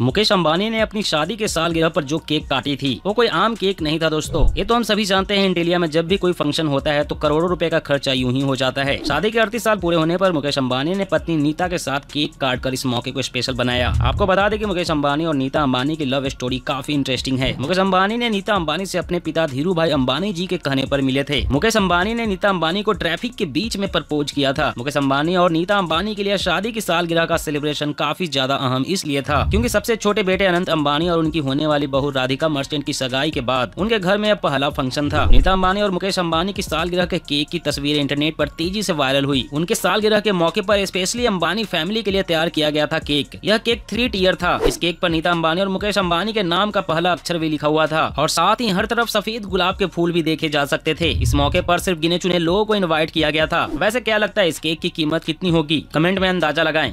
मुकेश अंबानी ने अपनी शादी के सालगिरह पर जो केक काटी थी वो कोई आम केक नहीं था दोस्तों ये तो हम सभी जानते हैं इंडिया में जब भी कोई फंक्शन होता है तो करोड़ों रुपए का खर्चा यूं ही हो जाता है शादी के अड़तीस साल पूरे होने पर मुकेश अंबानी ने पत्नी नीता के साथ केक काट कर इस मौके को स्पेशल बनाया आपको बता दें की मुकेश अम्बानी और नीता अम्बानी की लव स्टोरी काफी इंटरेस्टिंग है मुकेश अम्बानी ने नीता अम्बानी ऐसी अपने पिता धीरू भाई अम्बानी जी के कहने आरोप मिले थे मुकेश अम्बानी ने नीता अम्बानी को ट्रैफिक के बीच में प्रपोज किया था मुकेश अम्बानी और नीता अम्बानी के लिए शादी की सालगिरह का सेलिब्रेशन काफी ज्यादा अहम इसलिए था क्यूँकी सबसे छोटे बेटे अनंत अंबानी और उनकी होने वाली बहू राधिका मर्चेंट की सगाई के बाद उनके घर में अब पहला फंक्शन था नीता अंबानी और मुकेश अंबानी की सालगिरह के केक की तस्वीरें इंटरनेट पर तेजी से वायरल हुई उनके सालगिरह के मौके पर स्पेशली अंबानी फैमिली के लिए तैयार किया गया था केक यह केक थ्री टीयर था इस केक पर नीता अंबानी और मुकेश अंबानी के नाम का पहला अक्षर भी लिखा हुआ था और साथ ही हर तरफ सफेद गुलाब के फूल भी देखे जा सकते थे इस मौके पर सिर्फ गिने चुने लोगों को इन्वाइट किया गया था वैसे क्या लगता है इस केक की कीमत कितनी होगी कमेंट में अंदाजा लगाएं